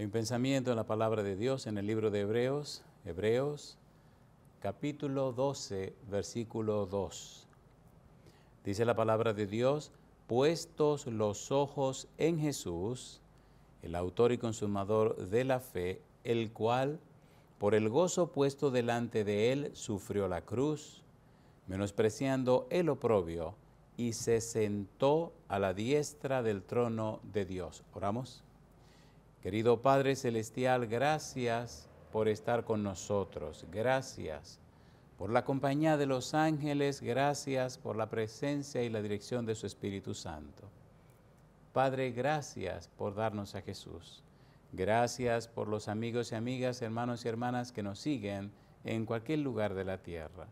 Hay un pensamiento en la palabra de Dios en el libro de Hebreos, Hebreos capítulo 12, versículo 2. Dice la palabra de Dios, puestos los ojos en Jesús, el autor y consumador de la fe, el cual, por el gozo puesto delante de él, sufrió la cruz, menospreciando el oprobio, y se sentó a la diestra del trono de Dios. Oramos. Querido Padre Celestial, gracias por estar con nosotros. Gracias por la compañía de los ángeles. Gracias por la presencia y la dirección de su Espíritu Santo. Padre, gracias por darnos a Jesús. Gracias por los amigos y amigas, hermanos y hermanas que nos siguen en cualquier lugar de la tierra.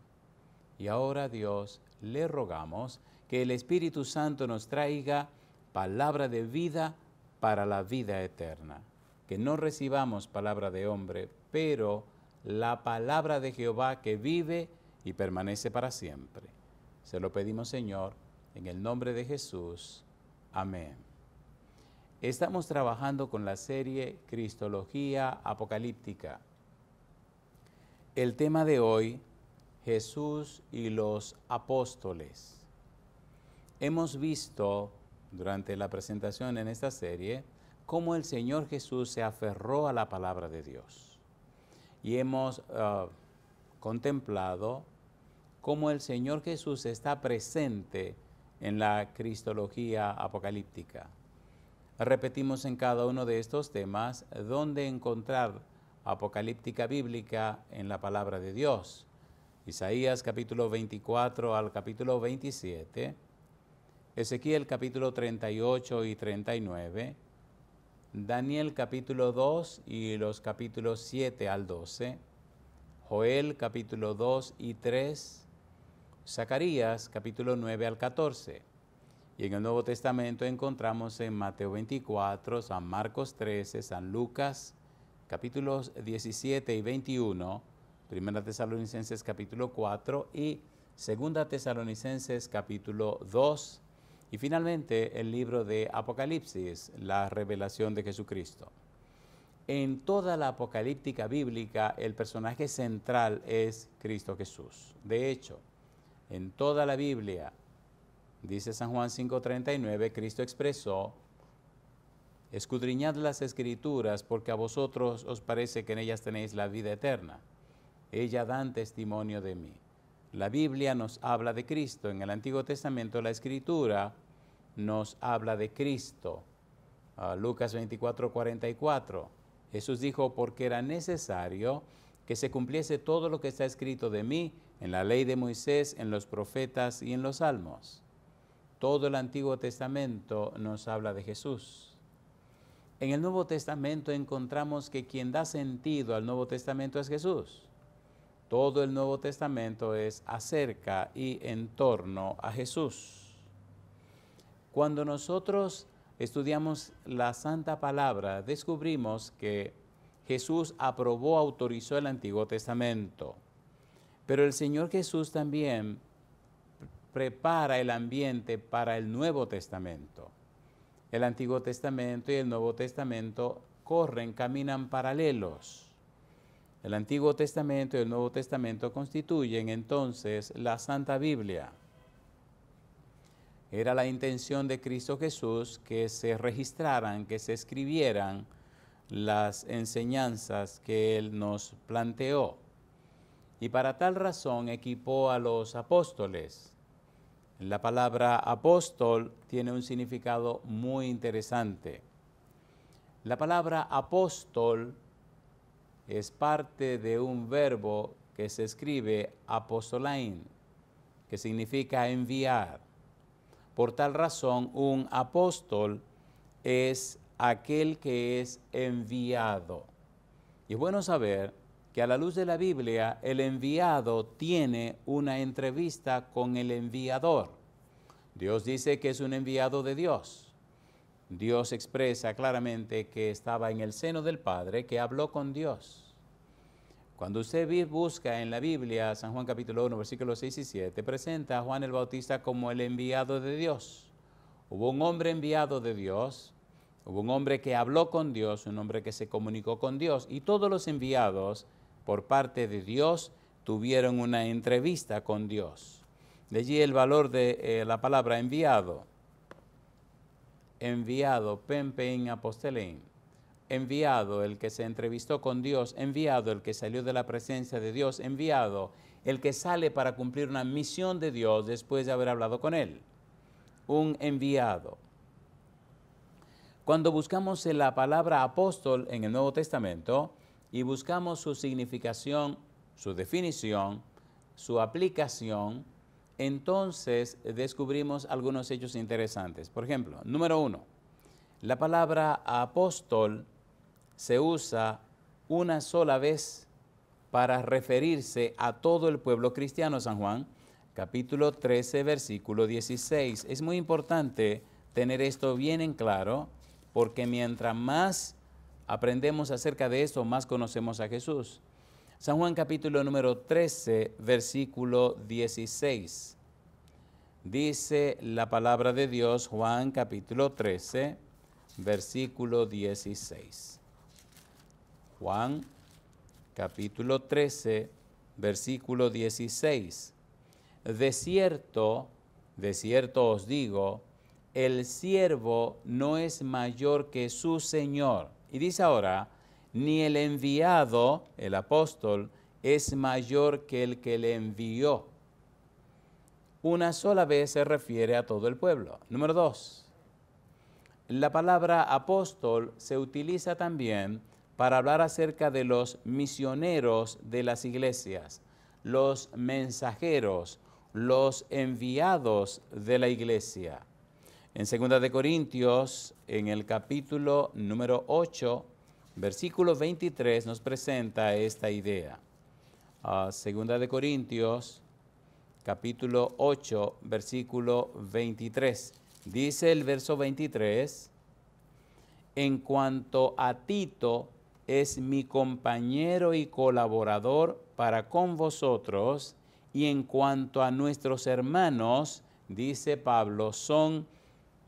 Y ahora, Dios, le rogamos que el Espíritu Santo nos traiga palabra de vida para la vida eterna. Que no recibamos palabra de hombre, pero la palabra de Jehová que vive y permanece para siempre. Se lo pedimos, Señor, en el nombre de Jesús. Amén. Estamos trabajando con la serie Cristología Apocalíptica. El tema de hoy, Jesús y los apóstoles. Hemos visto durante la presentación en esta serie cómo el Señor Jesús se aferró a la palabra de Dios. Y hemos eh, contemplado cómo el Señor Jesús está presente en la cristología apocalíptica. Repetimos en cada uno de estos temas dónde encontrar apocalíptica bíblica en la palabra de Dios. Isaías capítulo 24 al capítulo 27 Ezequiel capítulo 38 y 39, Daniel capítulo 2 y los capítulos 7 al 12, Joel capítulo 2 y 3, Zacarías capítulo 9 al 14. Y en el Nuevo Testamento encontramos en Mateo 24, San Marcos 13, San Lucas capítulos 17 y 21, Primera Tesalonicenses capítulo 4 y Segunda Tesalonicenses capítulo 2 y finalmente el libro de Apocalipsis, la revelación de Jesucristo. En toda la apocalíptica bíblica el personaje central es Cristo Jesús. De hecho, en toda la Biblia, dice San Juan 5:39, Cristo expresó, escudriñad las escrituras porque a vosotros os parece que en ellas tenéis la vida eterna. Ellas dan testimonio de mí. La Biblia nos habla de Cristo. En el Antiguo Testamento la Escritura nos habla de Cristo. Ah, Lucas 24, 44. Jesús dijo, porque era necesario que se cumpliese todo lo que está escrito de mí en la ley de Moisés, en los profetas y en los salmos. Todo el Antiguo Testamento nos habla de Jesús. En el Nuevo Testamento encontramos que quien da sentido al Nuevo Testamento es Jesús. Todo el Nuevo Testamento es acerca y en torno a Jesús. Cuando nosotros estudiamos la Santa Palabra, descubrimos que Jesús aprobó, autorizó el Antiguo Testamento. Pero el Señor Jesús también prepara el ambiente para el Nuevo Testamento. El Antiguo Testamento y el Nuevo Testamento corren, caminan paralelos. El Antiguo Testamento y el Nuevo Testamento constituyen entonces la Santa Biblia. Era la intención de Cristo Jesús que se registraran, que se escribieran las enseñanzas que Él nos planteó. Y para tal razón equipó a los apóstoles. La palabra apóstol tiene un significado muy interesante. La palabra apóstol es parte de un verbo que se escribe apostolain, que significa enviar. Por tal razón, un apóstol es aquel que es enviado. Y es bueno saber que a la luz de la Biblia, el enviado tiene una entrevista con el enviador. Dios dice que es un enviado de Dios. Dios expresa claramente que estaba en el seno del Padre, que habló con Dios. Cuando usted busca en la Biblia, San Juan capítulo 1, versículos 6 y 7, presenta a Juan el Bautista como el enviado de Dios. Hubo un hombre enviado de Dios, hubo un hombre que habló con Dios, un hombre que se comunicó con Dios, y todos los enviados por parte de Dios tuvieron una entrevista con Dios. De allí el valor de eh, la palabra enviado enviado Pempein Apostelein, enviado el que se entrevistó con Dios, enviado el que salió de la presencia de Dios, enviado el que sale para cumplir una misión de Dios después de haber hablado con Él, un enviado. Cuando buscamos la palabra apóstol en el Nuevo Testamento y buscamos su significación, su definición, su aplicación, entonces descubrimos algunos hechos interesantes. Por ejemplo, número uno, la palabra apóstol se usa una sola vez para referirse a todo el pueblo cristiano, San Juan, capítulo 13, versículo 16. Es muy importante tener esto bien en claro, porque mientras más aprendemos acerca de esto, más conocemos a Jesús. San Juan capítulo número 13, versículo 16. Dice la palabra de Dios, Juan capítulo 13, versículo 16. Juan capítulo 13, versículo 16. De cierto, de cierto os digo, el siervo no es mayor que su Señor. Y dice ahora, ni el enviado, el apóstol, es mayor que el que le envió. Una sola vez se refiere a todo el pueblo. Número dos, la palabra apóstol se utiliza también para hablar acerca de los misioneros de las iglesias, los mensajeros, los enviados de la iglesia. En 2 de Corintios, en el capítulo número 8, Versículo 23 nos presenta esta idea. Ah, segunda de Corintios, capítulo 8, versículo 23. Dice el verso 23, en cuanto a Tito, es mi compañero y colaborador para con vosotros, y en cuanto a nuestros hermanos, dice Pablo, son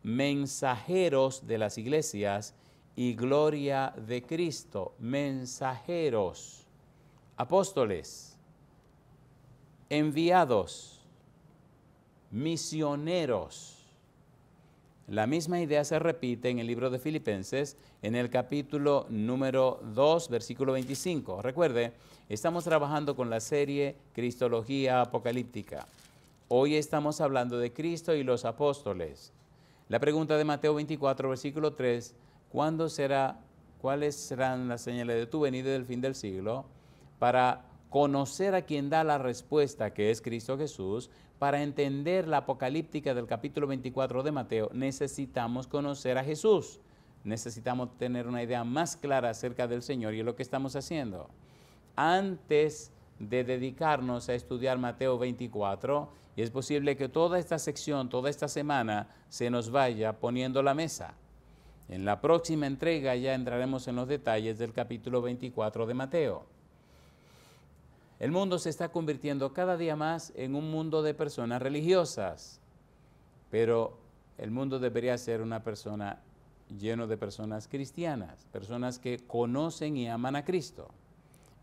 mensajeros de las iglesias, y gloria de Cristo, mensajeros, apóstoles, enviados, misioneros. La misma idea se repite en el libro de Filipenses, en el capítulo número 2, versículo 25. Recuerde, estamos trabajando con la serie Cristología Apocalíptica. Hoy estamos hablando de Cristo y los apóstoles. La pregunta de Mateo 24, versículo 3, ¿Cuándo será, cuáles serán las señales de tu venida del fin del siglo? Para conocer a quien da la respuesta, que es Cristo Jesús, para entender la apocalíptica del capítulo 24 de Mateo, necesitamos conocer a Jesús. Necesitamos tener una idea más clara acerca del Señor y de lo que estamos haciendo. Antes de dedicarnos a estudiar Mateo 24, y es posible que toda esta sección, toda esta semana, se nos vaya poniendo la mesa. En la próxima entrega ya entraremos en los detalles del capítulo 24 de Mateo. El mundo se está convirtiendo cada día más en un mundo de personas religiosas, pero el mundo debería ser una persona lleno de personas cristianas, personas que conocen y aman a Cristo.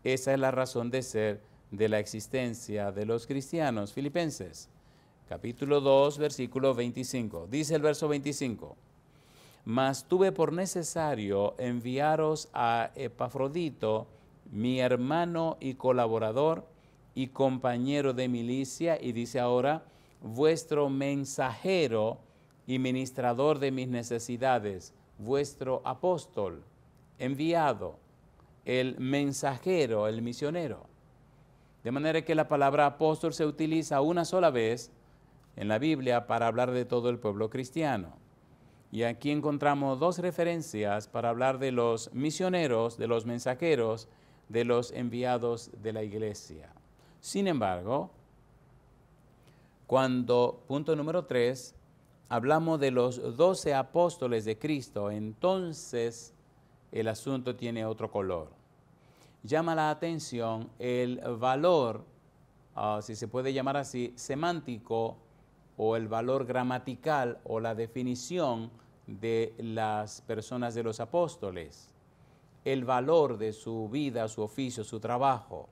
Esa es la razón de ser de la existencia de los cristianos filipenses. Capítulo 2, versículo 25. Dice el verso 25. Mas tuve por necesario enviaros a Epafrodito, mi hermano y colaborador y compañero de milicia, y dice ahora, vuestro mensajero y ministrador de mis necesidades, vuestro apóstol, enviado, el mensajero, el misionero. De manera que la palabra apóstol se utiliza una sola vez en la Biblia para hablar de todo el pueblo cristiano. Y aquí encontramos dos referencias para hablar de los misioneros, de los mensajeros, de los enviados de la iglesia. Sin embargo, cuando, punto número tres, hablamos de los doce apóstoles de Cristo, entonces el asunto tiene otro color. Llama la atención el valor, ah, si se puede llamar así, semántico o el valor gramatical o la definición de las personas de los apóstoles, el valor de su vida, su oficio, su trabajo.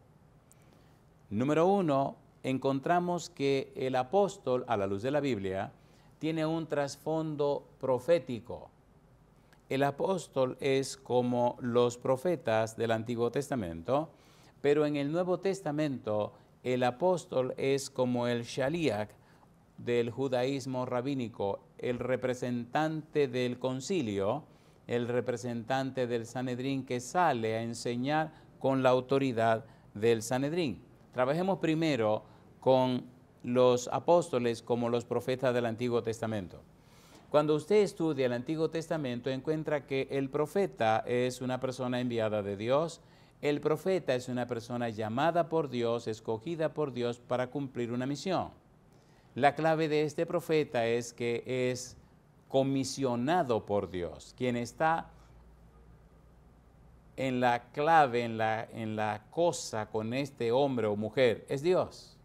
Número uno, encontramos que el apóstol, a la luz de la Biblia, tiene un trasfondo profético. El apóstol es como los profetas del Antiguo Testamento, pero en el Nuevo Testamento el apóstol es como el shaliach, del judaísmo rabínico, el representante del concilio, el representante del Sanedrín que sale a enseñar con la autoridad del Sanedrín. Trabajemos primero con los apóstoles como los profetas del Antiguo Testamento. Cuando usted estudia el Antiguo Testamento encuentra que el profeta es una persona enviada de Dios, el profeta es una persona llamada por Dios, escogida por Dios para cumplir una misión. La clave de este profeta es que es comisionado por Dios, quien está en la clave, en la, en la cosa con este hombre o mujer, es Dios.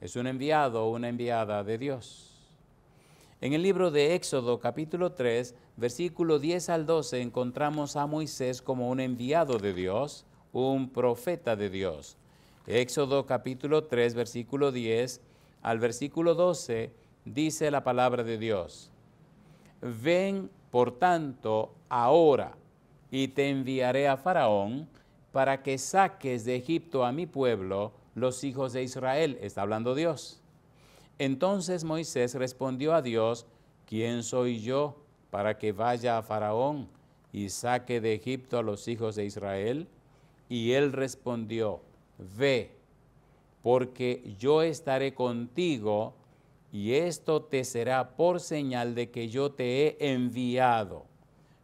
Es un enviado o una enviada de Dios. En el libro de Éxodo capítulo 3, versículo 10 al 12, encontramos a Moisés como un enviado de Dios, un profeta de Dios. Éxodo capítulo 3, versículo 10 al versículo 12, dice la palabra de Dios, ven por tanto ahora y te enviaré a Faraón para que saques de Egipto a mi pueblo los hijos de Israel, está hablando Dios. Entonces Moisés respondió a Dios, ¿quién soy yo para que vaya a Faraón y saque de Egipto a los hijos de Israel? Y él respondió, ve porque yo estaré contigo y esto te será por señal de que yo te he enviado.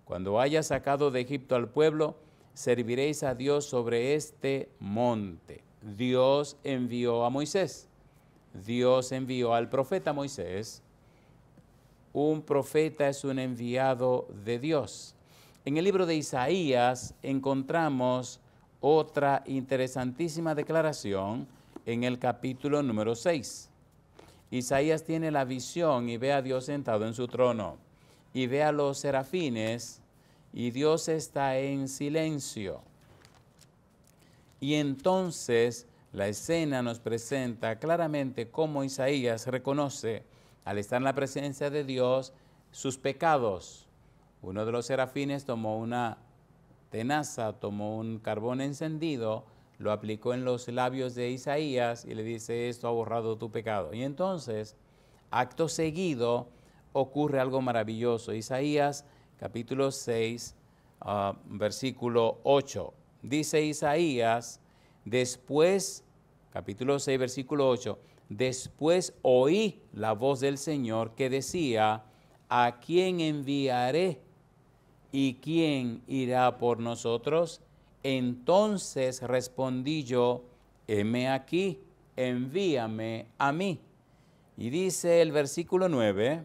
Cuando hayas sacado de Egipto al pueblo, serviréis a Dios sobre este monte. Dios envió a Moisés, Dios envió al profeta Moisés. Un profeta es un enviado de Dios. En el libro de Isaías encontramos otra interesantísima declaración en el capítulo número 6. Isaías tiene la visión y ve a Dios sentado en su trono y ve a los serafines y Dios está en silencio. Y entonces la escena nos presenta claramente cómo Isaías reconoce, al estar en la presencia de Dios, sus pecados. Uno de los serafines tomó una tenaza, tomó un carbón encendido, lo aplicó en los labios de Isaías y le dice, esto ha borrado tu pecado. Y entonces, acto seguido, ocurre algo maravilloso. Isaías capítulo 6, ah, versículo 8. Dice Isaías, después, capítulo 6, versículo 8, después oí la voz del Señor que decía, ¿a quién enviaré? ¿Y quién irá por nosotros? Entonces respondí yo, heme aquí, envíame a mí. Y dice el versículo 9,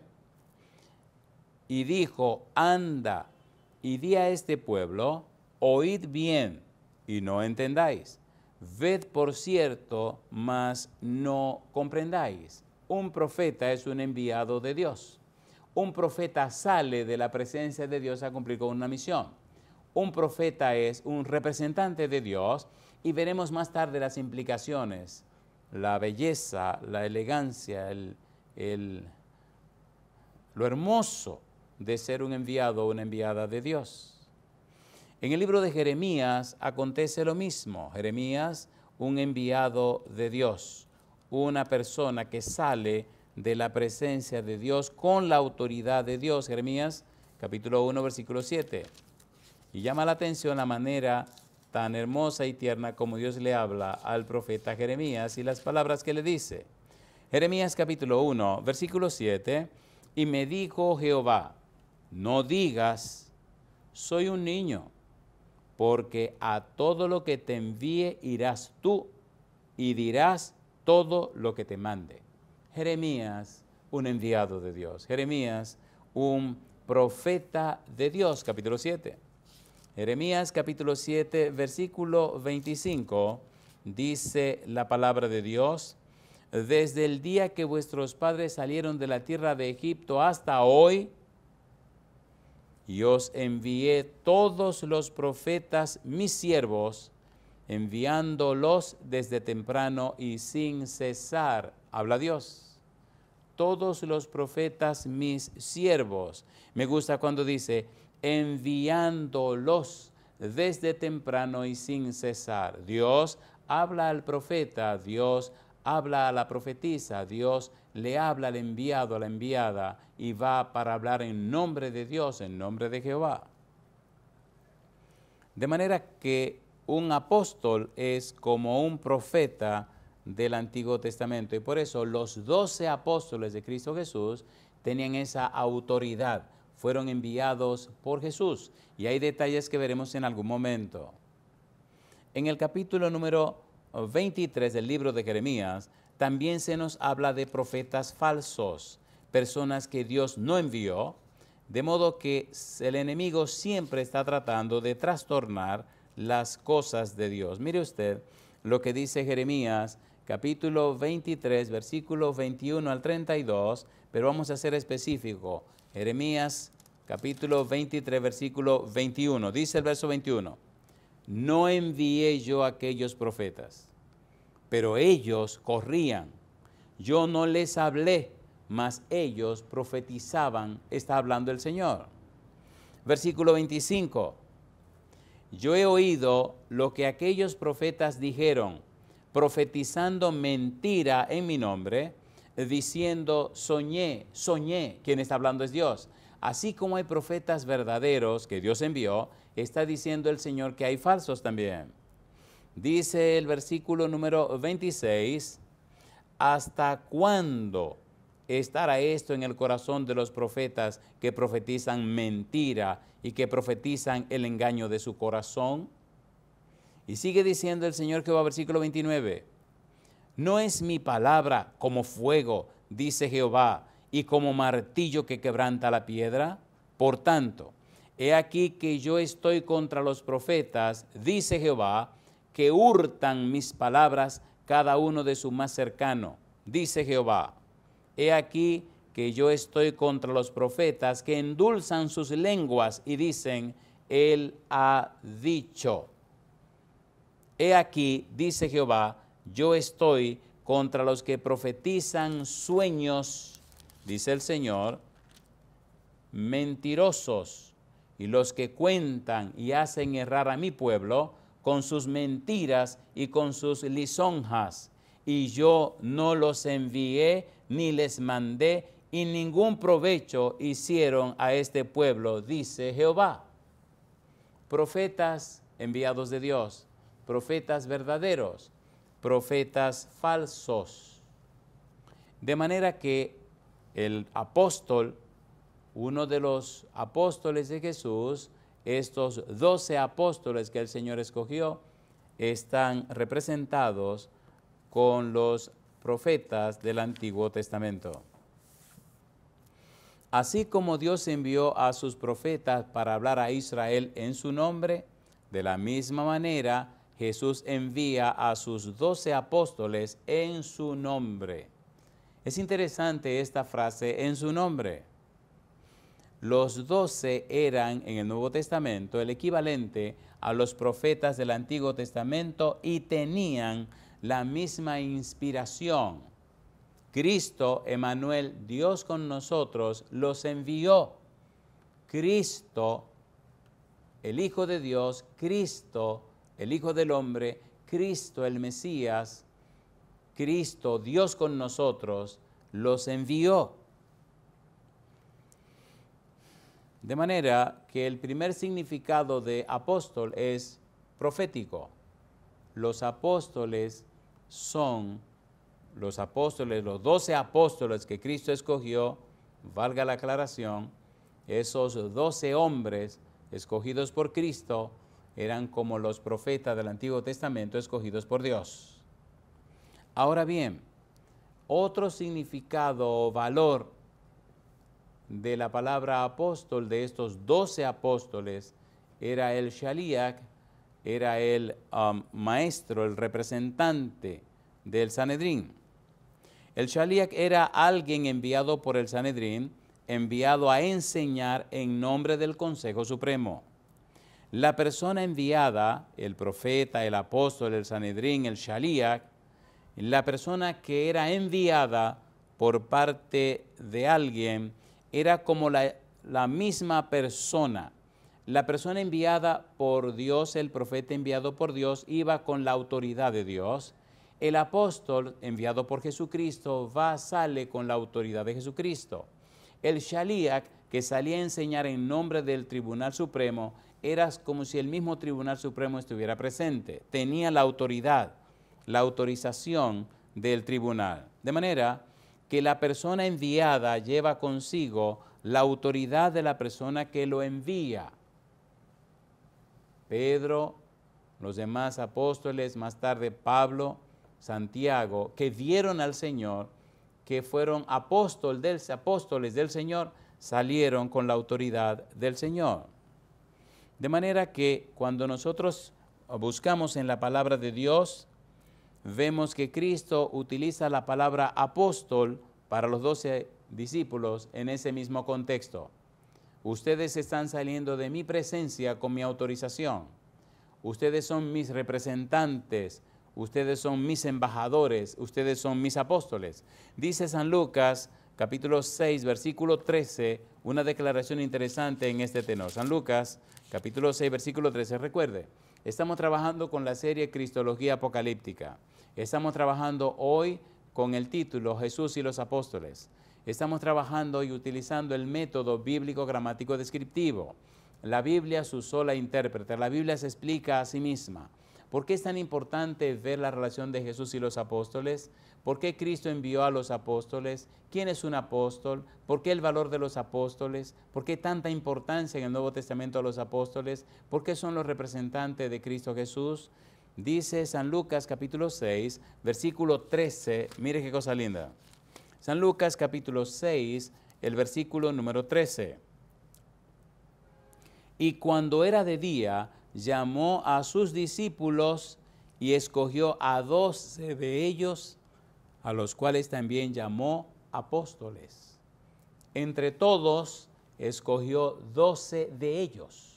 y dijo, anda y di a este pueblo, oíd bien y no entendáis. Ved por cierto, mas no comprendáis. Un profeta es un enviado de Dios. Un profeta sale de la presencia de Dios a cumplir con una misión un profeta es un representante de Dios y veremos más tarde las implicaciones, la belleza, la elegancia, el, lo hermoso de ser un enviado o una enviada de Dios. En el libro de Jeremías acontece lo mismo. Jeremías, un enviado de Dios, una persona que sale de la presencia de Dios con la autoridad de Dios. Jeremías capítulo 1, versículo 7. Y llama la atención la manera tan hermosa y tierna como Dios le habla al profeta Jeremías y las palabras que le dice. Jeremías capítulo 1, versículo 7, y me dijo Jehová, no digas, soy un niño, porque a todo lo que te envíe irás tú y dirás todo lo que te mande. Jeremías, un enviado de Dios. Jeremías, un profeta de Dios, capítulo 7. Jeremías capítulo 7, versículo 25, dice la palabra de Dios, desde el día que vuestros padres salieron de la tierra de Egipto hasta hoy, yo os envié todos los profetas, mis siervos, enviándolos desde temprano y sin cesar. Habla Dios. Todos los profetas, mis siervos. Me gusta cuando dice, enviándolos desde temprano y sin cesar. Dios habla al profeta, Dios habla a la profetisa, Dios le habla al enviado, a la enviada, y va para hablar en nombre de Dios, en nombre de Jehová. De manera que un apóstol es como un profeta del Antiguo Testamento, y por eso los doce apóstoles de Cristo Jesús tenían esa autoridad fueron enviados por Jesús. Y hay detalles que veremos en algún momento. En el capítulo número 23 del libro de Jeremías, también se nos habla de profetas falsos, personas que Dios no envió, de modo que el enemigo siempre está tratando de trastornar las cosas de Dios. Mire usted lo que dice Jeremías capítulo 23, versículo 21 al 32, pero vamos a ser específico. Jeremías capítulo 23, versículo 21. Dice el verso 21, no envié yo a aquellos profetas, pero ellos corrían. Yo no les hablé, mas ellos profetizaban, está hablando el Señor. Versículo 25, yo he oído lo que aquellos profetas dijeron, profetizando mentira en mi nombre, diciendo, soñé, soñé, quien está hablando es Dios Así como hay profetas verdaderos que Dios envió, está diciendo el Señor que hay falsos también. Dice el versículo número 26, ¿hasta cuándo estará esto en el corazón de los profetas que profetizan mentira y que profetizan el engaño de su corazón? Y sigue diciendo el Señor que va versículo 29, no es mi palabra como fuego, dice Jehová, y como martillo que quebranta la piedra. Por tanto, he aquí que yo estoy contra los profetas, dice Jehová, que hurtan mis palabras cada uno de su más cercano, dice Jehová. He aquí que yo estoy contra los profetas que endulzan sus lenguas y dicen, Él ha dicho. He aquí, dice Jehová, yo estoy contra los que profetizan sueños dice el Señor, mentirosos y los que cuentan y hacen errar a mi pueblo con sus mentiras y con sus lisonjas. Y yo no los envié ni les mandé y ningún provecho hicieron a este pueblo, dice Jehová. Profetas enviados de Dios, profetas verdaderos, profetas falsos. De manera que el apóstol, uno de los apóstoles de Jesús, estos doce apóstoles que el Señor escogió, están representados con los profetas del Antiguo Testamento. Así como Dios envió a sus profetas para hablar a Israel en su nombre, de la misma manera Jesús envía a sus doce apóstoles en su nombre. Es interesante esta frase en su nombre. Los doce eran en el Nuevo Testamento el equivalente a los profetas del Antiguo Testamento y tenían la misma inspiración. Cristo, Emanuel, Dios con nosotros, los envió. Cristo, el Hijo de Dios, Cristo, el Hijo del Hombre, Cristo el Mesías, Cristo, Dios con nosotros, los envió. De manera que el primer significado de apóstol es profético. Los apóstoles son los apóstoles, los doce apóstoles que Cristo escogió, valga la aclaración, esos doce hombres escogidos por Cristo eran como los profetas del Antiguo Testamento escogidos por Dios. Ahora bien, otro significado o valor de la palabra apóstol de estos doce apóstoles era el shaliac, era el um, maestro, el representante del Sanedrín. El shaliac era alguien enviado por el Sanedrín, enviado a enseñar en nombre del Consejo Supremo. La persona enviada, el profeta, el apóstol, el Sanedrín, el shaliac la persona que era enviada por parte de alguien era como la, misma persona. La persona enviada por Dios, el profeta enviado por Dios, iba con la autoridad de Dios. El apóstol enviado por Jesucristo va, sale con la autoridad de Jesucristo. El Shaliach, que salía a enseñar en nombre del Tribunal Supremo, era como si el mismo Tribunal Supremo estuviera presente, tenía la autoridad la autorización del tribunal. De manera que la persona enviada lleva consigo la autoridad de la persona que lo envía. Pedro, los demás apóstoles, más tarde Pablo, Santiago, que dieron al Señor, que fueron del, apóstoles del Señor, salieron con la autoridad del Señor. De manera que cuando nosotros buscamos en la palabra de Dios vemos que Cristo utiliza la palabra apóstol para los doce discípulos en ese mismo contexto. Ustedes están saliendo de mi presencia con mi autorización. Ustedes son mis representantes, ustedes son mis embajadores, ustedes son mis apóstoles. Dice San Lucas capítulo 6, versículo 13, una declaración interesante en este tenor. San Lucas capítulo 6, versículo 13, recuerde, estamos trabajando con la serie Cristología Apocalíptica. Estamos trabajando hoy con el título Jesús y los apóstoles. Estamos trabajando y utilizando el método bíblico gramático descriptivo. La Biblia es su sola intérprete, la Biblia se explica a sí misma. ¿Por qué es tan importante ver la relación de Jesús y los apóstoles? ¿Por qué Cristo envió a los apóstoles? ¿Quién es un apóstol? ¿Por qué el valor de los apóstoles? ¿Por qué tanta importancia en el Nuevo Testamento a los apóstoles? ¿Por qué son los representantes de Cristo Jesús? Dice San Lucas capítulo 6, versículo 13. Mire qué cosa linda. San Lucas capítulo 6, el versículo número 13. Y cuando era de día, llamó a sus discípulos y escogió a doce de ellos, a los cuales también llamó apóstoles. Entre todos escogió doce de ellos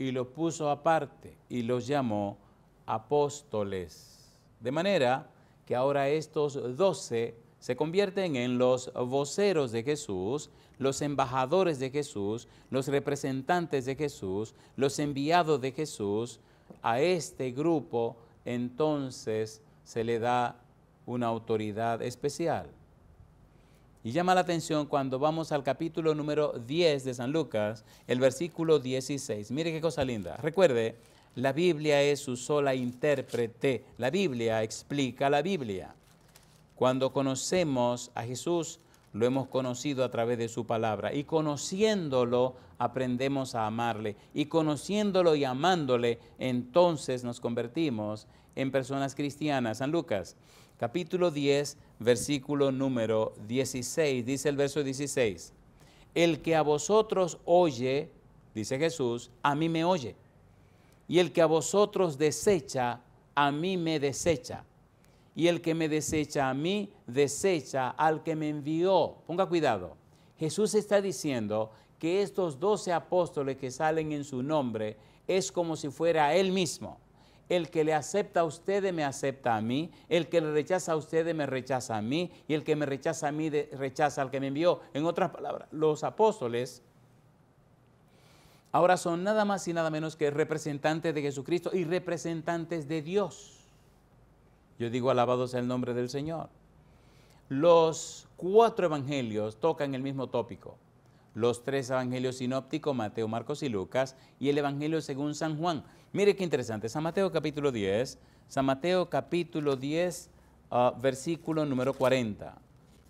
y los puso aparte y los llamó apóstoles. De manera que ahora estos doce se convierten en los voceros de Jesús, los embajadores de Jesús, los representantes de Jesús, los enviados de Jesús. A este grupo entonces se le da una autoridad especial. Y llama la atención cuando vamos al capítulo número 10 de San Lucas, el versículo 16. Mire qué cosa linda. Recuerde, la Biblia es su sola intérprete. La Biblia explica la Biblia. Cuando conocemos a Jesús, lo hemos conocido a través de su palabra. Y conociéndolo, aprendemos a amarle. Y conociéndolo y amándole, entonces nos convertimos en personas cristianas. San Lucas, capítulo 10, versículo número 16, dice el verso 16, el que a vosotros oye, dice Jesús, a mí me oye, y el que a vosotros desecha, a mí me desecha, y el que me desecha a mí, desecha al que me envió. Ponga cuidado, Jesús está diciendo que estos doce apóstoles que salen en su nombre es como si fuera Él mismo el que le acepta a ustedes me acepta a mí, el que le rechaza a ustedes me rechaza a mí, y el que me rechaza a mí rechaza al que me envió. En otras palabras, los apóstoles ahora son nada más y nada menos que representantes de Jesucristo y representantes de Dios. Yo digo, alabado sea el nombre del Señor. Los cuatro evangelios tocan el mismo tópico. Los tres evangelios sinópticos, Mateo, Marcos y Lucas, y el evangelio según San Juan. Mire qué interesante, San Mateo capítulo 10, San Mateo capítulo 10, ah, versículo número 40.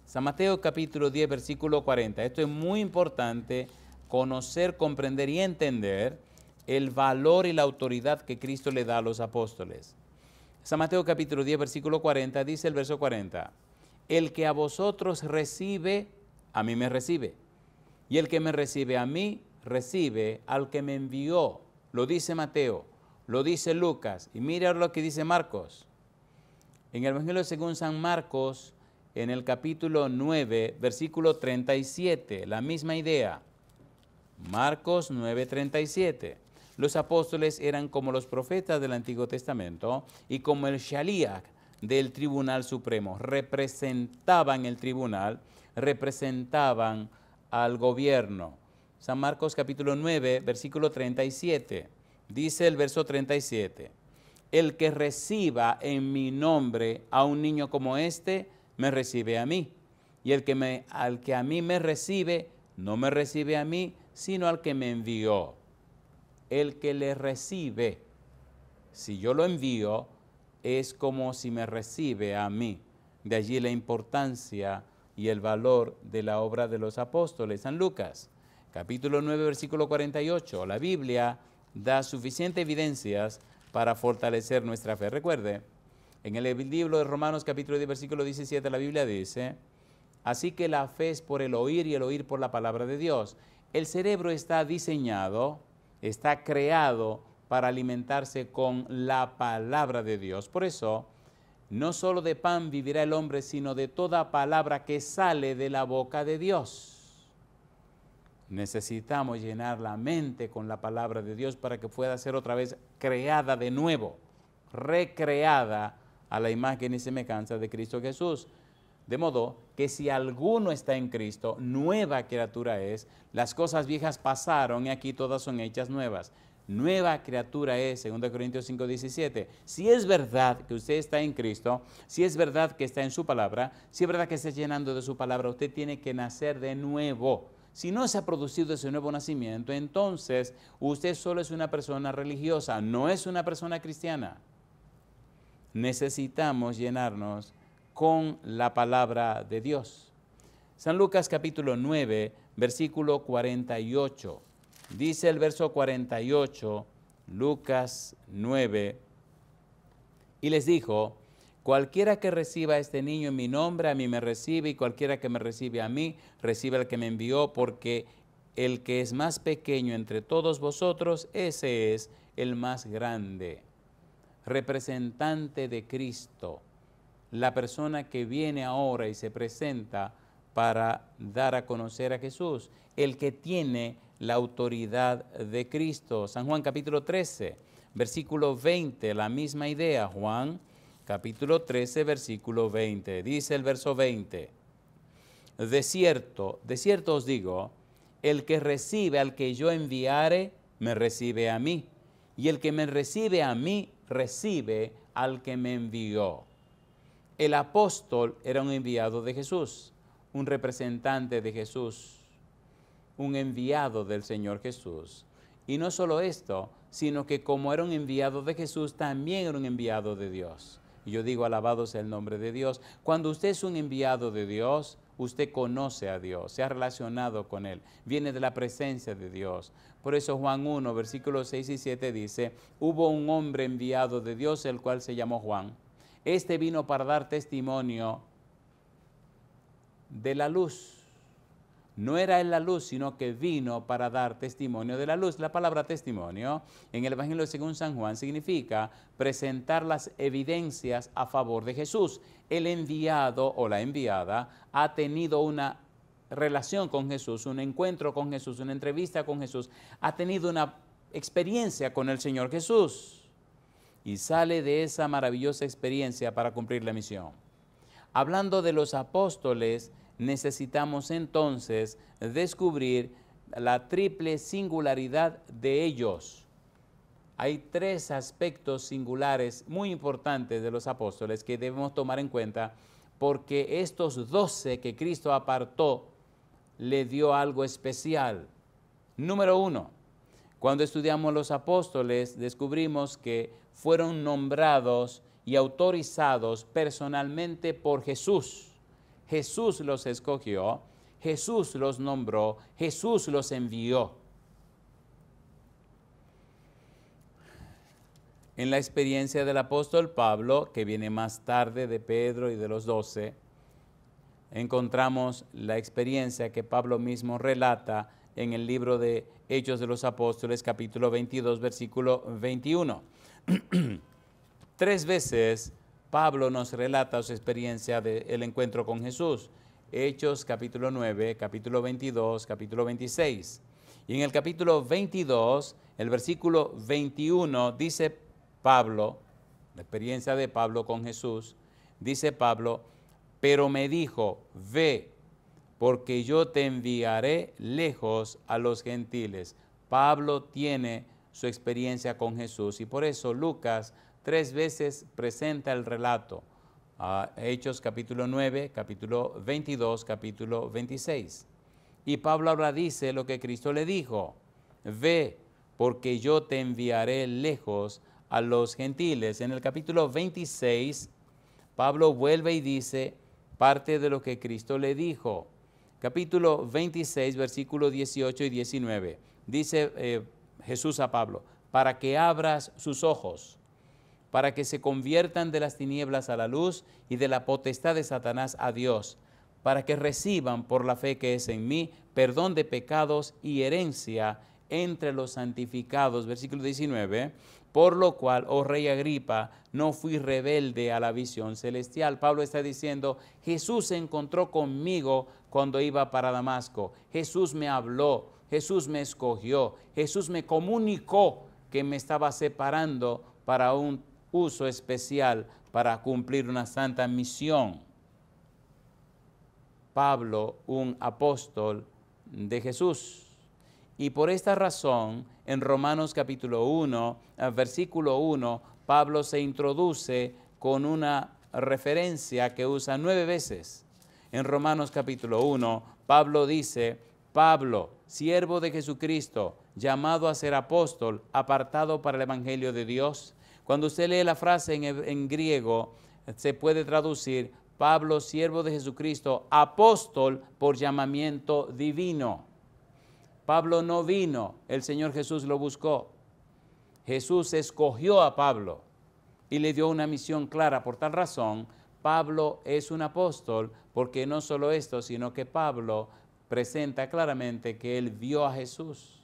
San Mateo capítulo 10, versículo 40. Esto es muy importante, conocer, comprender y entender el valor y la autoridad que Cristo le da a los apóstoles. San Mateo capítulo 10, versículo 40, dice el verso 40, el que a vosotros recibe, a mí me recibe. Y el que me recibe a mí, recibe al que me envió. Lo dice Mateo. Lo dice Lucas. Y mira lo que dice Marcos. En el Evangelio según San Marcos, en el capítulo 9, versículo 37, la misma idea. Marcos 9, 37. Los apóstoles eran como los profetas del Antiguo Testamento y como el Shaliach del Tribunal Supremo. Representaban el tribunal, representaban al gobierno. San Marcos capítulo 9, versículo 37. Dice el verso 37, el que reciba en mi nombre a un niño como este, me recibe a mí. Y el que me, al que a mí me recibe, no me recibe a mí, sino al que me envió. El que le recibe, si yo lo envío, es como si me recibe a mí. De allí la importancia y el valor de la obra de los apóstoles. San Lucas, capítulo 9, versículo 48. La Biblia da suficientes evidencias para fortalecer nuestra fe. Recuerde, en el libro de Romanos capítulo 10, versículo 17, la Biblia dice, así que la fe es por el oír y el oír por la palabra de Dios. El cerebro está diseñado, está creado para alimentarse con la palabra de Dios. Por eso, no solo de pan vivirá el hombre, sino de toda palabra que sale de la boca de Dios. Necesitamos llenar la mente con la palabra de Dios para que pueda ser otra vez creada de nuevo, recreada a la imagen y semejanza de Cristo Jesús. De modo que si alguno está en Cristo, nueva criatura es, las cosas viejas pasaron y aquí todas son hechas nuevas. Nueva criatura es, 2 Corintios 5, 17. Si es verdad que usted está en Cristo, si es verdad que está en su palabra, si es verdad que está llenando de su palabra, usted tiene que nacer de nuevo si no se ha producido ese nuevo nacimiento, entonces usted solo es una persona religiosa, no es una persona cristiana. Necesitamos llenarnos con la palabra de Dios. San Lucas capítulo 9, versículo 48. Dice el verso 48, Lucas 9, y les dijo, Cualquiera que reciba a este niño en mi nombre, a mí me recibe, y cualquiera que me recibe a mí, recibe al que me envió, porque el que es más pequeño entre todos vosotros, ese es el más grande. Representante de Cristo, la persona que viene ahora y se presenta para dar a conocer a Jesús, el que tiene la autoridad de Cristo. San Juan capítulo 13, versículo 20, la misma idea, Juan capítulo 13, versículo 20. Dice el verso 20, de cierto, de cierto os digo, el que recibe al que yo enviare, me recibe a mí. Y el que me recibe a mí, recibe al que me envió. El apóstol era un enviado de Jesús, un representante de Jesús, un enviado del Señor Jesús. Y no solo esto, sino que como era un enviado de Jesús, también era un enviado de Dios yo digo, alabado sea el nombre de Dios. Cuando usted es un enviado de Dios, usted conoce a Dios, se ha relacionado con Él, viene de la presencia de Dios. Por eso Juan 1, versículos 6 y 7 dice, hubo un hombre enviado de Dios, el cual se llamó Juan. Este vino para dar testimonio de la luz no era en la luz, sino que vino para dar testimonio de la luz. La palabra testimonio en el Evangelio según San Juan significa presentar las evidencias a favor de Jesús. El enviado o la enviada ha tenido una relación con Jesús, un encuentro con Jesús, una entrevista con Jesús, ha tenido una experiencia con el Señor Jesús y sale de esa maravillosa experiencia para cumplir la misión. Hablando de los apóstoles, necesitamos entonces descubrir la triple singularidad de ellos. Hay tres aspectos singulares muy importantes de los apóstoles que debemos tomar en cuenta porque estos doce que Cristo apartó le dio algo especial. Número uno, cuando estudiamos los apóstoles descubrimos que fueron nombrados y autorizados personalmente por Jesús Jesús los escogió, Jesús los nombró, Jesús los envió. En la experiencia del apóstol Pablo, que viene más tarde de Pedro y de los doce, encontramos la experiencia que Pablo mismo relata en el libro de Hechos de los Apóstoles, capítulo 22, versículo 21. Tres veces Pablo nos relata su experiencia del encuentro con Jesús. Hechos capítulo 9, capítulo 22, capítulo 26. Y en el capítulo 22, el versículo 21, dice Pablo, la experiencia de Pablo con Jesús, dice Pablo, pero me dijo, ve, porque yo te enviaré lejos a los gentiles. Pablo tiene su experiencia con Jesús y por eso Lucas tres veces presenta el relato. a ah, Hechos capítulo 9, capítulo 22, capítulo 26. Y Pablo ahora dice lo que Cristo le dijo, ve, porque yo te enviaré lejos a los gentiles. En el capítulo 26, Pablo vuelve y dice parte de lo que Cristo le dijo. Capítulo 26, versículos 18 y 19. Dice eh, Jesús a Pablo, para que abras sus ojos para que se conviertan de las tinieblas a la luz y de la potestad de Satanás a Dios, para que reciban por la fe que es en mí perdón de pecados y herencia entre los santificados. Versículo 19. Por lo cual, oh rey Agripa, no fui rebelde a la visión celestial. Pablo está diciendo, Jesús se encontró conmigo cuando iba para Damasco. Jesús me habló, Jesús me escogió, Jesús me comunicó que me estaba separando para un uso especial para cumplir una santa misión. Pablo, un apóstol de Jesús. Y por esta razón, en Romanos capítulo 1, versículo 1, Pablo se introduce con una referencia que usa nueve veces. En Romanos capítulo 1, Pablo dice, Pablo, siervo de Jesucristo, llamado a ser apóstol, apartado para el Evangelio de Dios, cuando usted lee la frase en, griego, se puede traducir Pablo, siervo de Jesucristo, apóstol por llamamiento divino. Pablo no vino, el Señor Jesús lo buscó. Jesús escogió a Pablo y le dio una misión clara. Por tal razón, Pablo es un apóstol porque no solo esto, sino que Pablo presenta claramente que él vio a Jesús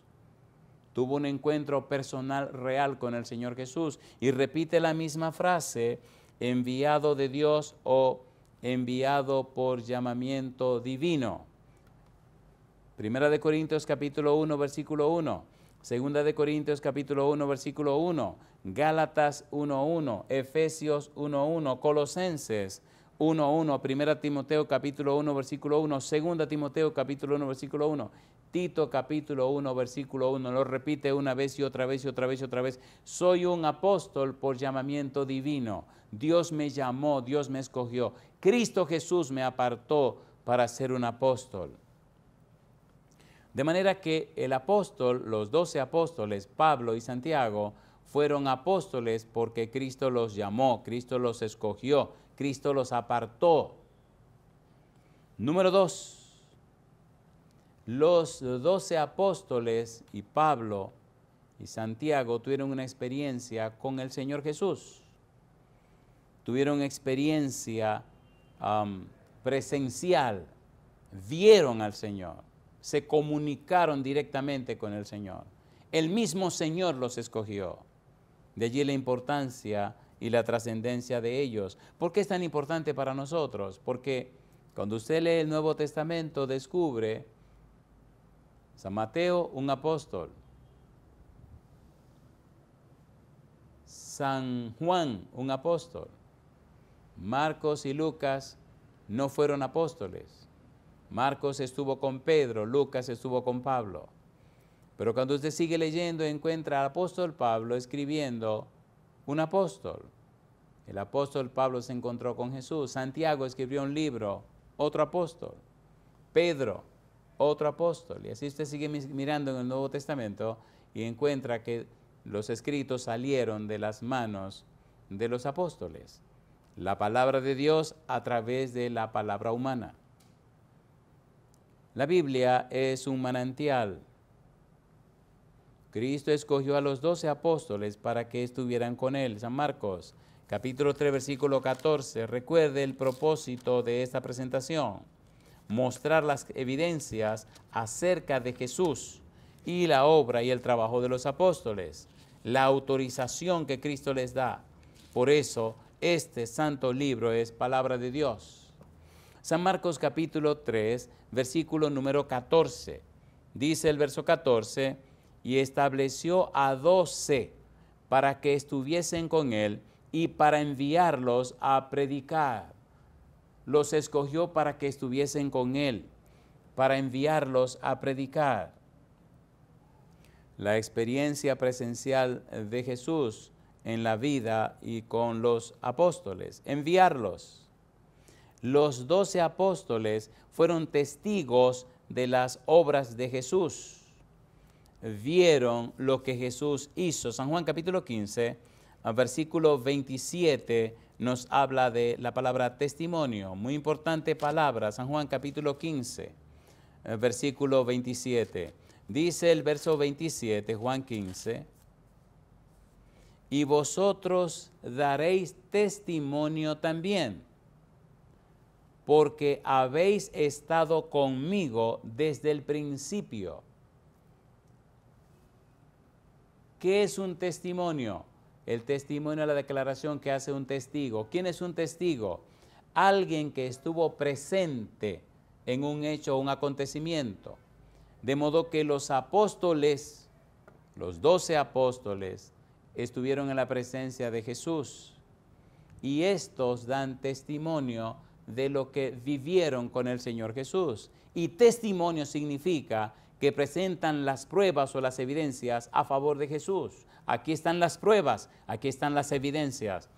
tuvo un encuentro personal real con el Señor Jesús y repite la misma frase, enviado de Dios o enviado por llamamiento divino. Primera de Corintios capítulo 1, versículo 1. Segunda de Corintios capítulo 1, versículo 1. Gálatas 1.1, Efesios 1.1, Colosenses 1.1, Primera Timoteo capítulo 1, versículo 1, Segunda Timoteo capítulo 1, versículo 1 capítulo 1, versículo 1, lo repite una vez y otra vez y otra vez y otra vez. Soy un apóstol por llamamiento divino. Dios me llamó, Dios me escogió. Cristo Jesús me apartó para ser un apóstol. De manera que el apóstol, los doce apóstoles, Pablo y Santiago, fueron apóstoles porque Cristo los llamó, Cristo los escogió, Cristo los apartó. Número dos, los doce apóstoles y Pablo y Santiago tuvieron una experiencia con el Señor Jesús. Tuvieron experiencia um, presencial, vieron al Señor, se comunicaron directamente con el Señor. El mismo Señor los escogió. De allí la importancia y la trascendencia de ellos. ¿Por qué es tan importante para nosotros? Porque cuando usted lee el Nuevo Testamento descubre San Mateo, un apóstol. San Juan, un apóstol. Marcos y Lucas no fueron apóstoles. Marcos estuvo con Pedro, Lucas estuvo con Pablo. Pero cuando usted sigue leyendo encuentra al apóstol Pablo escribiendo un apóstol. El apóstol Pablo se encontró con Jesús. Santiago escribió un libro, otro apóstol. Pedro otro apóstol. Y así usted sigue mirando en el Nuevo Testamento y encuentra que los escritos salieron de las manos de los apóstoles. La palabra de Dios a través de la palabra humana. La Biblia es un manantial. Cristo escogió a los doce apóstoles para que estuvieran con él. San Marcos, capítulo 3, versículo 14. Recuerde el propósito de esta presentación mostrar las evidencias acerca de Jesús y la obra y el trabajo de los apóstoles, la autorización que Cristo les da. Por eso, este santo libro es palabra de Dios. San Marcos capítulo 3, versículo número 14. Dice el verso 14, y estableció a doce para que estuviesen con él y para enviarlos a predicar los escogió para que estuviesen con Él, para enviarlos a predicar. La experiencia presencial de Jesús en la vida y con los apóstoles, enviarlos. Los doce apóstoles fueron testigos de las obras de Jesús. Vieron lo que Jesús hizo. San Juan capítulo 15, versículo 27 nos habla de la palabra testimonio, muy importante palabra, San Juan capítulo 15, eh, versículo 27. Dice el verso 27, Juan 15, y vosotros daréis testimonio también, porque habéis estado conmigo desde el principio. ¿Qué es un testimonio? el testimonio es la declaración que hace un testigo. ¿Quién es un testigo? Alguien que estuvo presente en un hecho o un acontecimiento. De modo que los apóstoles, los doce apóstoles, estuvieron en la presencia de Jesús y estos dan testimonio de lo que vivieron con el Señor Jesús. Y testimonio significa que presentan las pruebas o las evidencias a favor de Jesús aquí están las pruebas, aquí están las evidencias,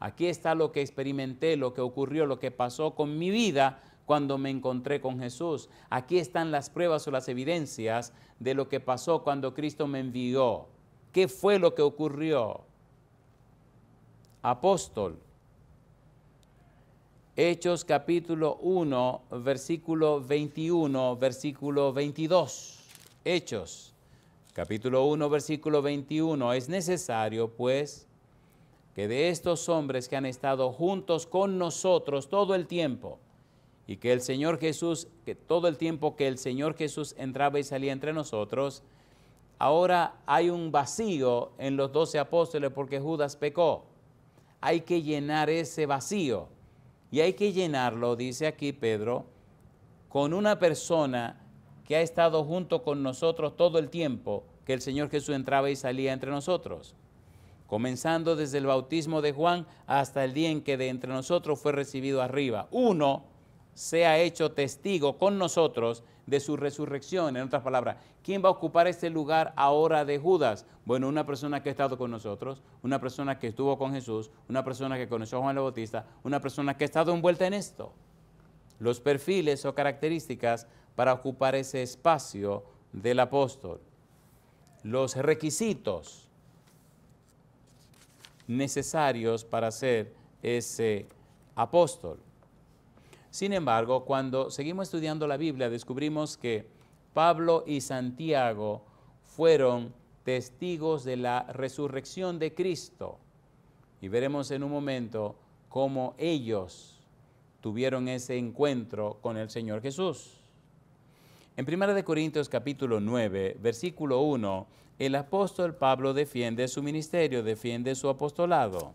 aquí está lo que experimenté, lo que ocurrió, lo que pasó con mi vida cuando me encontré con Jesús. Aquí están las pruebas o las evidencias de lo que pasó cuando Cristo me envió. ¿Qué fue lo que ocurrió? Apóstol. Hechos capítulo 1, versículo 21, versículo 22. Hechos capítulo 1, versículo 21, es necesario pues que de estos hombres que han estado juntos con nosotros todo el tiempo, y que el Señor Jesús, que todo el tiempo que el Señor Jesús entraba y salía entre nosotros, ahora hay un vacío en los doce apóstoles porque Judas pecó. Hay que llenar ese vacío. Y hay que llenarlo, dice aquí Pedro, con una persona que ha estado junto con nosotros todo el tiempo que el Señor Jesús entraba y salía entre nosotros, comenzando desde el bautismo de Juan hasta el día en que de entre nosotros fue recibido arriba. Uno se ha hecho testigo con nosotros de su resurrección. En otras palabras, ¿quién va a ocupar este lugar ahora de Judas? Bueno, una persona que ha estado con nosotros, una persona que estuvo con Jesús, una persona que conoció a Juan el Bautista, una persona que ha estado envuelta en esto. Los perfiles o características para ocupar ese espacio del apóstol. Los requisitos necesarios para ser ese apóstol. Sin embargo, cuando seguimos estudiando la Biblia, descubrimos que Pablo y Santiago fueron testigos de la resurrección de Cristo. Y veremos en un momento cómo ellos tuvieron ese encuentro con el Señor Jesús. En 1 Corintios capítulo 9, versículo 1, el apóstol Pablo defiende su ministerio, defiende su apostolado.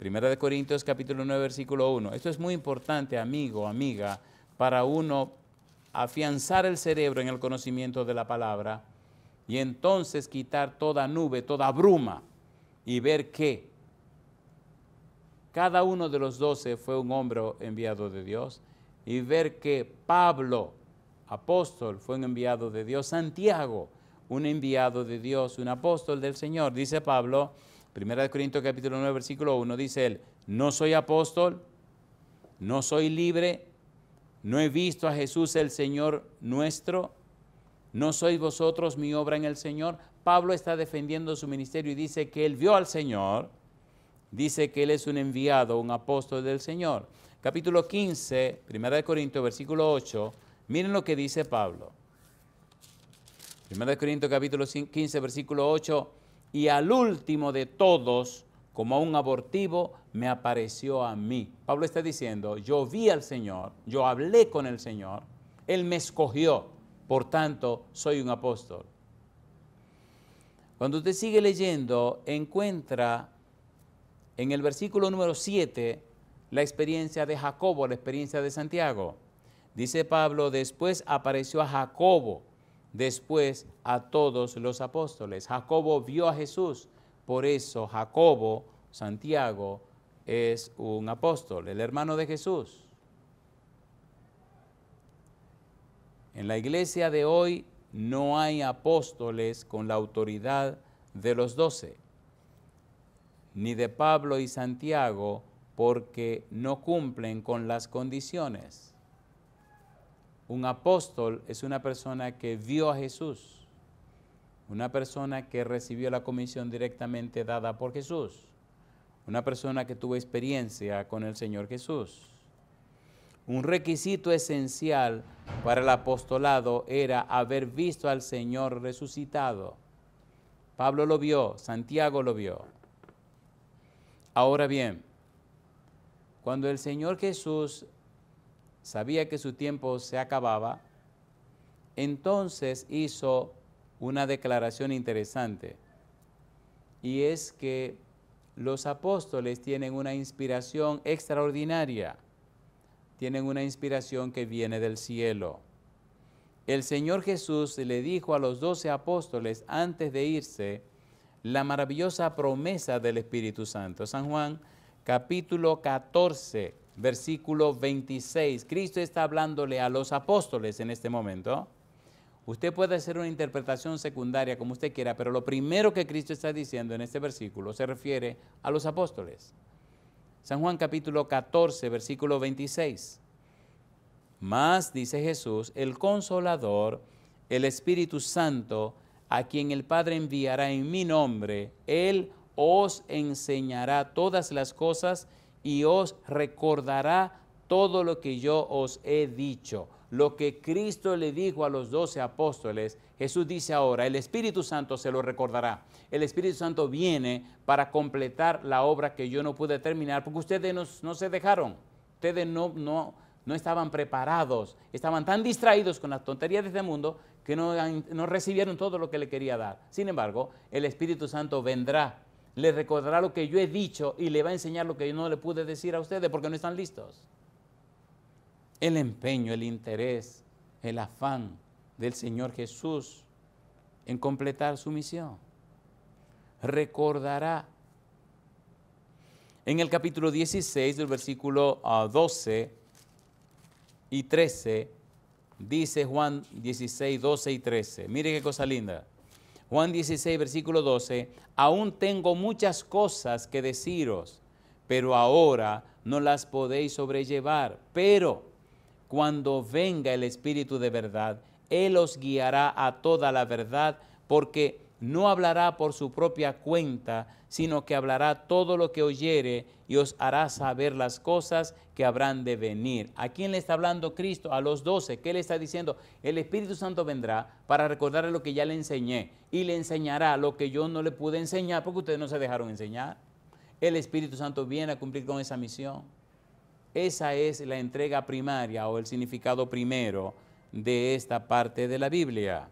1 Corintios capítulo 9, versículo 1. Esto es muy importante, amigo, amiga, para uno afianzar el cerebro en el conocimiento de la palabra y entonces quitar toda nube, toda bruma y ver que cada uno de los doce fue un hombre enviado de Dios y ver que Pablo apóstol, fue un enviado de Dios. Santiago, un enviado de Dios, un apóstol del Señor. Dice Pablo, 1 Corintios capítulo 9, versículo 1, dice él, no soy apóstol, no soy libre, no he visto a Jesús el Señor nuestro, no sois vosotros mi obra en el Señor. Pablo está defendiendo su ministerio y dice que él vio al Señor, dice que él es un enviado, un apóstol del Señor. Capítulo 15, 1 Corintios, versículo 8 Miren lo que dice Pablo. 1 Corintios capítulo 15, versículo 8, y al último de todos, como a un abortivo, me apareció a mí. Pablo está diciendo, yo vi al Señor, yo hablé con el Señor, Él me escogió, por tanto, soy un apóstol. Cuando usted sigue leyendo, encuentra en el versículo número 7 la experiencia de Jacobo, la experiencia de Santiago. Dice Pablo, después apareció a Jacobo, después a todos los apóstoles. Jacobo vio a Jesús, por eso Jacobo, Santiago, es un apóstol, el hermano de Jesús. En la iglesia de hoy no hay apóstoles con la autoridad de los doce, ni de Pablo y Santiago, porque no cumplen con las condiciones. Un apóstol es una persona que vio a Jesús, una persona que recibió la comisión directamente dada por Jesús, una persona que tuvo experiencia con el Señor Jesús. Un requisito esencial para el apostolado era haber visto al Señor resucitado. Pablo lo vio, Santiago lo vio. Ahora bien, cuando el Señor Jesús sabía que su tiempo se acababa, entonces hizo una declaración interesante, y es que los apóstoles tienen una inspiración extraordinaria, tienen una inspiración que viene del cielo. El Señor Jesús le dijo a los doce apóstoles antes de irse la maravillosa promesa del Espíritu Santo. San Juan capítulo 14, versículo 26. Cristo está hablándole a los apóstoles en este momento. Usted puede hacer una interpretación secundaria como usted quiera, pero lo primero que Cristo está diciendo en este versículo se refiere a los apóstoles. San Juan capítulo 14, versículo 26. Más, dice Jesús, el consolador, el Espíritu Santo, a quien el Padre enviará en mi nombre, Él os enseñará todas las cosas y os recordará todo lo que yo os he dicho. Lo que Cristo le dijo a los doce apóstoles, Jesús dice ahora, el Espíritu Santo se lo recordará. El Espíritu Santo viene para completar la obra que yo no pude terminar porque ustedes no, se dejaron. Ustedes no, no, estaban preparados, estaban tan distraídos con las tonterías de este mundo que no, no recibieron todo lo que le quería dar. Sin embargo, el Espíritu Santo vendrá le recordará lo que yo he dicho y le va a enseñar lo que yo no le pude decir a ustedes porque no están listos. El empeño, el interés, el afán del Señor Jesús en completar su misión. Recordará. En el capítulo 16 del versículo 12 ah, y 13 dice Juan 16, 12 y 13. Mire qué cosa linda. Juan 16, versículo 12, aún tengo muchas cosas que deciros, pero ahora no las podéis sobrellevar. Pero cuando venga el Espíritu de verdad, Él os guiará a toda la verdad, porque no hablará por su propia cuenta, sino que hablará todo lo que oyere y os hará saber las cosas que habrán de venir. ¿A quién le está hablando Cristo? A los doce. ¿Qué le está diciendo? El Espíritu Santo vendrá para recordarle lo que ya le enseñé y le enseñará lo que yo no le pude enseñar porque ustedes no se dejaron enseñar. El Espíritu Santo viene a cumplir con esa misión. Esa es la entrega primaria o el significado primero de esta parte de la Biblia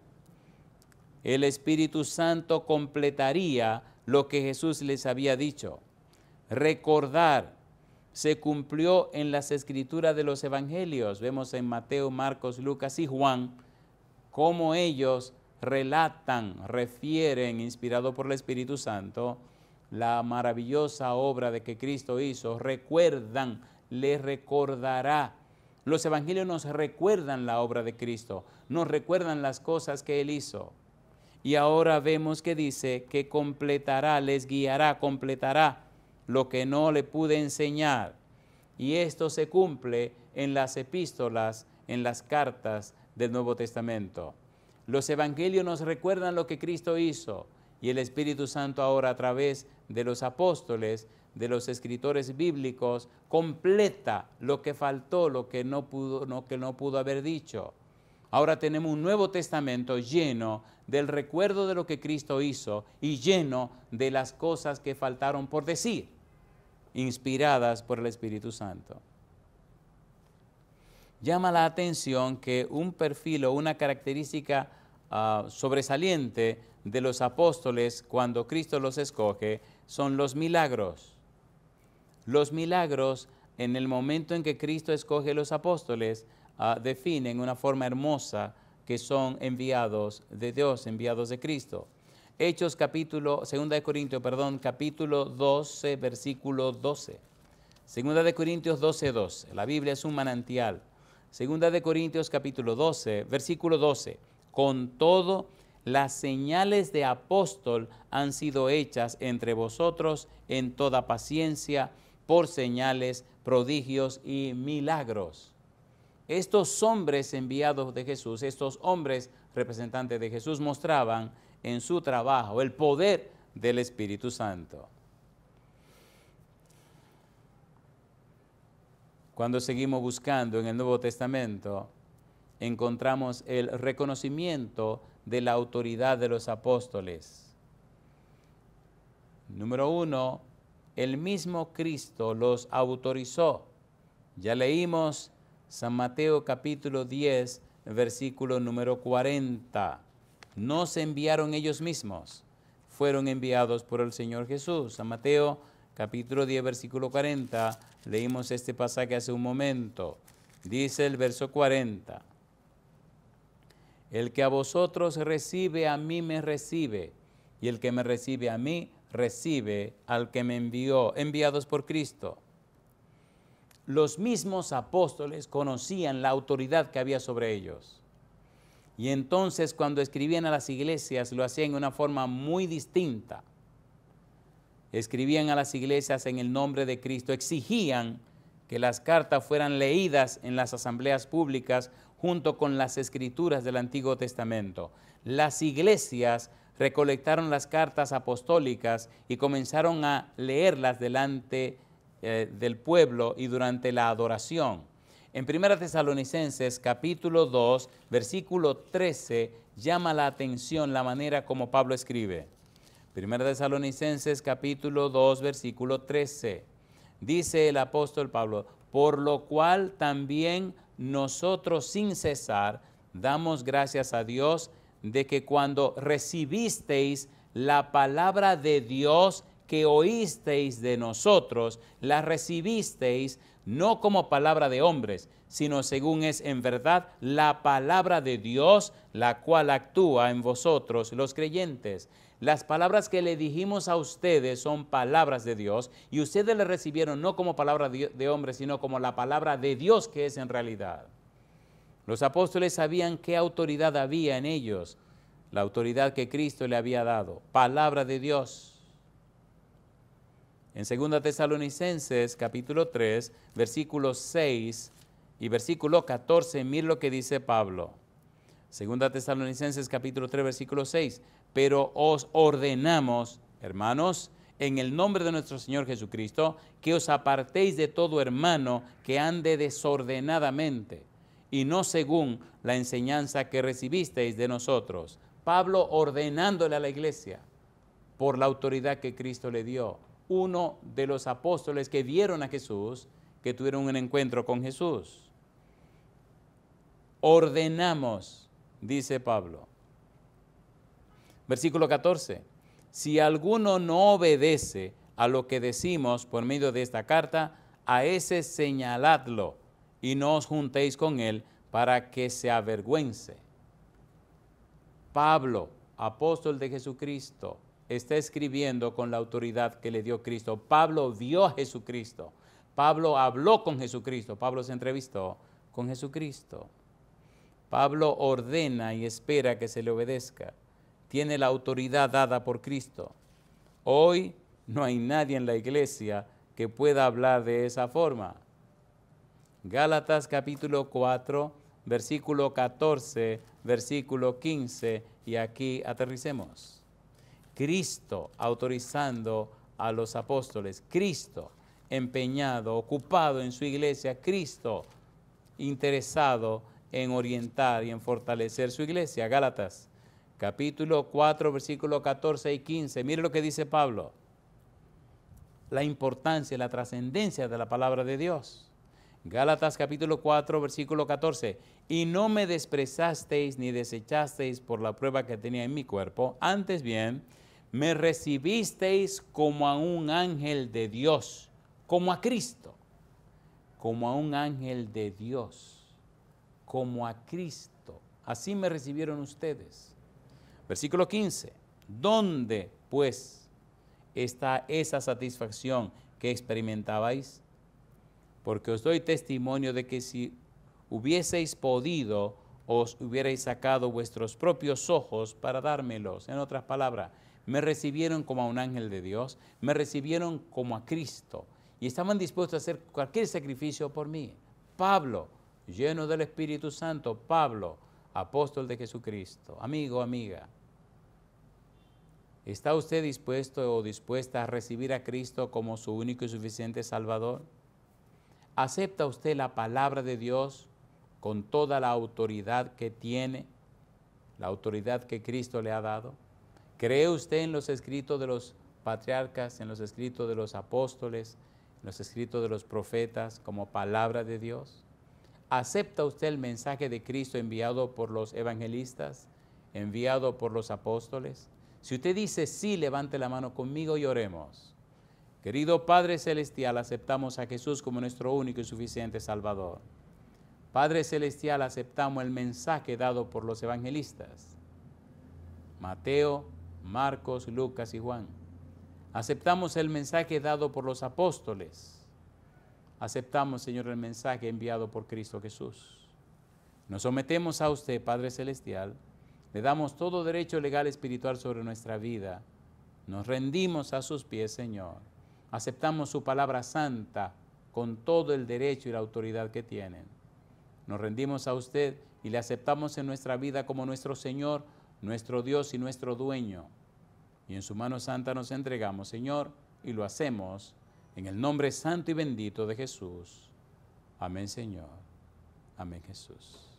el Espíritu Santo completaría lo que Jesús les había dicho. Recordar se cumplió en las escrituras de los evangelios. Vemos en Mateo, Marcos, Lucas y Juan cómo ellos relatan, refieren, inspirado por el Espíritu Santo, la maravillosa obra de que Cristo hizo. Recuerdan, le recordará. Los evangelios nos recuerdan la obra de Cristo, nos recuerdan las cosas que Él hizo. Y ahora vemos que dice que completará, les guiará, completará lo que no le pude enseñar. Y esto se cumple en las epístolas, en las cartas del Nuevo Testamento. Los evangelios nos recuerdan lo que Cristo hizo y el Espíritu Santo ahora a través de los apóstoles, de los escritores bíblicos, completa lo que faltó, lo que no pudo, que no pudo haber dicho. Ahora tenemos un Nuevo Testamento lleno del recuerdo de lo que Cristo hizo y lleno de las cosas que faltaron por decir, inspiradas por el Espíritu Santo. Llama la atención que un perfil o una característica ah, sobresaliente de los apóstoles cuando Cristo los escoge son los milagros. Los milagros en el momento en que Cristo escoge los apóstoles Ah, definen una forma hermosa que son enviados de Dios, enviados de Cristo. Hechos capítulo, segunda de Corintios, perdón, capítulo 12, versículo 12. Segunda de Corintios 12, 12. La Biblia es un manantial. Segunda de Corintios capítulo 12, versículo 12. Con todo, las señales de apóstol han sido hechas entre vosotros en toda paciencia por señales, prodigios y milagros. Estos hombres enviados de Jesús, estos hombres representantes de Jesús mostraban en su trabajo el poder del Espíritu Santo. Cuando seguimos buscando en el Nuevo Testamento, encontramos el reconocimiento de la autoridad de los apóstoles. Número uno, el mismo Cristo los autorizó. Ya leímos San Mateo capítulo 10, versículo número 40. No se enviaron ellos mismos, fueron enviados por el Señor Jesús. San Mateo capítulo 10, versículo 40. Leímos este pasaje hace un momento. Dice el verso 40. El que a vosotros recibe, a mí me recibe. Y el que me recibe a mí, recibe al que me envió, enviados por Cristo los mismos apóstoles conocían la autoridad que había sobre ellos. Y entonces cuando escribían a las iglesias lo hacían de una forma muy distinta. Escribían a las iglesias en el nombre de Cristo, exigían que las cartas fueran leídas en las asambleas públicas junto con las escrituras del Antiguo Testamento. Las iglesias recolectaron las cartas apostólicas y comenzaron a leerlas delante de eh, del pueblo y durante la adoración. En 1 Tesalonicenses capítulo 2, versículo 13, llama la atención la manera como Pablo escribe. 1 Tesalonicenses capítulo 2, versículo 13. Dice el apóstol Pablo, por lo cual también nosotros sin cesar damos gracias a Dios de que cuando recibisteis la palabra de Dios que oísteis de nosotros, la recibisteis no como palabra de hombres, sino según es en verdad la palabra de Dios, la cual actúa en vosotros los creyentes. Las palabras que le dijimos a ustedes son palabras de Dios y ustedes le recibieron no como palabra de hombres, sino como la palabra de Dios que es en realidad. Los apóstoles sabían qué autoridad había en ellos, la autoridad que Cristo le había dado, palabra de Dios. En 2 Tesalonicenses capítulo 3, versículo 6 y versículo 14, mire lo que dice Pablo. 2 Tesalonicenses capítulo 3, versículo 6, pero os ordenamos, hermanos, en el nombre de nuestro Señor Jesucristo, que os apartéis de todo hermano que ande desordenadamente y no según la enseñanza que recibisteis de nosotros. Pablo ordenándole a la iglesia por la autoridad que Cristo le dio uno de los apóstoles que vieron a Jesús, que tuvieron un encuentro con Jesús. Ordenamos, dice Pablo. Versículo 14. Si alguno no obedece a lo que decimos por medio de esta carta, a ese señaladlo y no os juntéis con él para que se avergüence. Pablo, apóstol de Jesucristo, está escribiendo con la autoridad que le dio Cristo. Pablo vio a Jesucristo. Pablo habló con Jesucristo. Pablo se entrevistó con Jesucristo. Pablo ordena y espera que se le obedezca. Tiene la autoridad dada por Cristo. Hoy no hay nadie en la iglesia que pueda hablar de esa forma. Gálatas capítulo 4, versículo 14, versículo 15, y aquí aterricemos. Cristo autorizando a los apóstoles, Cristo empeñado, ocupado en su iglesia, Cristo interesado en orientar y en fortalecer su iglesia. Gálatas, capítulo 4, versículo 14 y 15. Mire lo que dice Pablo. La importancia y la trascendencia de la palabra de Dios. Gálatas capítulo 4, versículo 14. Y no me desprezasteis ni desechasteis por la prueba que tenía en mi cuerpo, antes bien me recibisteis como a un ángel de Dios, como a Cristo, como a un ángel de Dios, como a Cristo. Así me recibieron ustedes. Versículo 15. ¿Dónde pues está esa satisfacción que experimentabais? Porque os doy testimonio de que si hubieseis podido, os hubierais sacado vuestros propios ojos para dármelos. En otras palabras, me recibieron como a un ángel de Dios, me recibieron como a Cristo y estaban dispuestos a hacer cualquier sacrificio por mí. Pablo, lleno del Espíritu Santo, Pablo, apóstol de Jesucristo, amigo, amiga. ¿Está usted dispuesto o dispuesta a recibir a Cristo como su único y suficiente Salvador? ¿Acepta usted la palabra de Dios con toda la autoridad que tiene, la autoridad que Cristo le ha dado? ¿Cree usted en los escritos de los patriarcas, en los escritos de los apóstoles, en los escritos de los profetas como palabra de Dios? ¿Acepta usted el mensaje de Cristo enviado por los evangelistas, enviado por los apóstoles? Si usted dice sí, levante la mano conmigo y oremos. Querido Padre Celestial, aceptamos a Jesús como nuestro único y suficiente Salvador. Padre Celestial, aceptamos el mensaje dado por los evangelistas. Mateo Marcos, Lucas y Juan. Aceptamos el mensaje dado por los apóstoles. Aceptamos, Señor, el mensaje enviado por Cristo Jesús. Nos sometemos a usted, Padre Celestial. Le damos todo derecho legal espiritual sobre nuestra vida. Nos rendimos a sus pies, Señor. Aceptamos su palabra santa con todo el derecho y la autoridad que tienen. Nos rendimos a usted y le aceptamos en nuestra vida como nuestro Señor nuestro Dios y nuestro dueño. Y en su mano santa nos entregamos, Señor, y lo hacemos en el nombre santo y bendito de Jesús. Amén, Señor. Amén, Jesús.